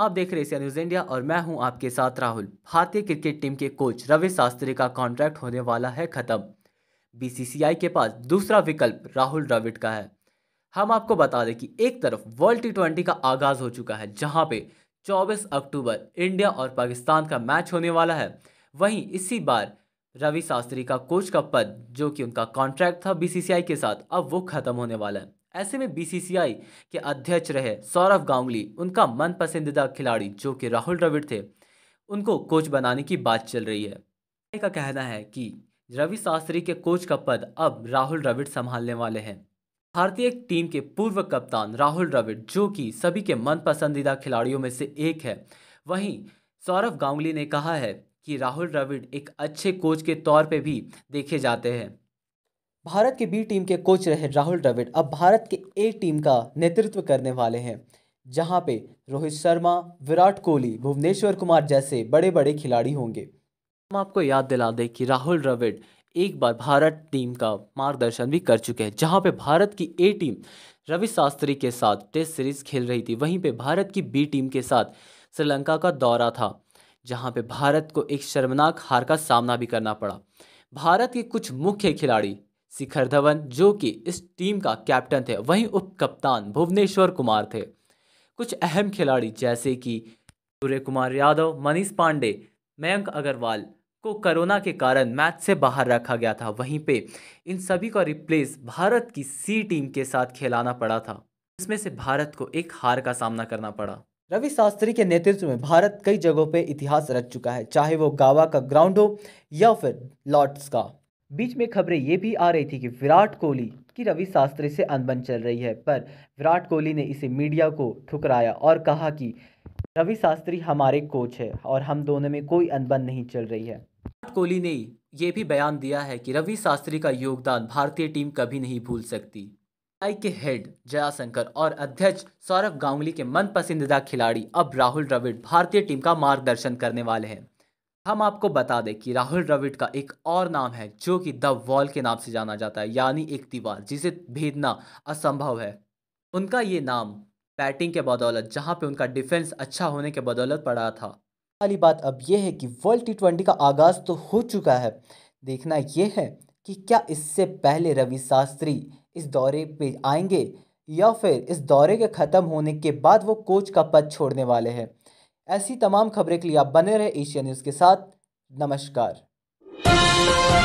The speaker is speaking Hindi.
आप देख रहे हैं न्यूज इंडिया और मैं हूं आपके साथ राहुल भारतीय क्रिकेट टीम के कोच रवि शास्त्री का कॉन्ट्रैक्ट होने वाला है खत्म बीसीसीआई के पास दूसरा विकल्प राहुल द्रविड का है हम आपको बता दें कि एक तरफ वर्ल्ड टी ट्वेंटी का आगाज हो चुका है जहां पे 24 अक्टूबर इंडिया और पाकिस्तान का मैच होने वाला है वहीं इसी बार रवि शास्त्री का कोच का पद जो कि उनका कॉन्ट्रैक्ट था बीसीसीआई के साथ अब वो खत्म होने वाला है ऐसे में बीसीसीआई के अध्यक्ष रहे सौरभ गांगुली उनका मन पसंदीदा खिलाड़ी जो कि राहुल द्रविड़ थे उनको कोच बनाने की बात चल रही है का कहना है कि रवि शास्त्री के कोच का पद अब राहुल द्रविड़ संभालने वाले हैं भारतीय टीम के पूर्व कप्तान राहुल द्रविड़ जो कि सभी के मन पसंदीदा खिलाड़ियों में से एक है वहीं सौरभ गांगुली ने कहा है कि राहुल द्रविड़ एक अच्छे कोच के तौर पे भी देखे जाते हैं भारत की बी टीम के कोच रहे राहुल द्रविड़ अब भारत के ए टीम का नेतृत्व करने वाले हैं जहां पे रोहित शर्मा विराट कोहली भुवनेश्वर कुमार जैसे बड़े बड़े खिलाड़ी होंगे हम आपको याद दिला दें कि राहुल द्रविड़ एक बार भारत टीम का मार्गदर्शन भी कर चुके हैं जहां पे भारत की ए टीम रवि शास्त्री के साथ टेस्ट सीरीज खेल रही थी वहीं पे भारत की बी टीम के साथ श्रीलंका का दौरा था जहां पे भारत को एक शर्मनाक हार का सामना भी करना पड़ा भारत के कुछ मुख्य खिलाड़ी शिखर धवन जो कि इस टीम का कैप्टन थे वहीं उप कप्तान भुवनेश्वर कुमार थे कुछ अहम खिलाड़ी जैसे कि सूर्य कुमार यादव मनीष पांडे मयंक अग्रवाल को कोरोना के कारण मैच से बाहर रखा गया था वहीं पे इन सभी का रिप्लेस भारत की सी टीम के साथ खेलाना पड़ा था इसमें से भारत को एक हार का सामना करना पड़ा रवि शास्त्री के नेतृत्व में भारत कई जगहों पे इतिहास रच चुका है चाहे वो गावा का ग्राउंड हो या फिर लॉर्ड्स का बीच में खबरें ये भी आ रही थी कि विराट कोहली की रवि शास्त्री से अनबन चल रही है पर विराट कोहली ने इसे मीडिया को ठुकराया और कहा कि रवि शास्त्री हमारे कोच है और हम दोनों में कोई अनबन नहीं चल रही है विराट कोहली ने ये भी बयान दिया है कि रवि शास्त्री का योगदान भारतीय टीम कभी नहीं भूल सकती आई के हेड जयाशंकर और अध्यक्ष सौरभ गांगुली के मन पसंदीदा खिलाड़ी अब राहुल द्रविड़ भारतीय टीम का मार्गदर्शन करने वाले हैं हम आपको बता दें कि राहुल द्रविड़ का एक और नाम है जो कि द वॉल के नाम से जाना जाता है यानी एक दीवार जिसे भेदना असंभव है उनका ये नाम बैटिंग के बदौलत जहाँ पे उनका डिफेंस अच्छा होने के बदौलत पड़ा था वाली बात अब यह है कि वर्ल्ड टी ट्वेंटी का आगाज़ तो हो चुका है देखना यह है कि क्या इससे पहले रवि शास्त्री इस दौरे पे आएंगे या फिर इस दौरे के ख़त्म होने के बाद वो कोच का पद छोड़ने वाले हैं ऐसी तमाम खबरें के लिए आप बने रहे एशिया न्यूज़ के साथ नमस्कार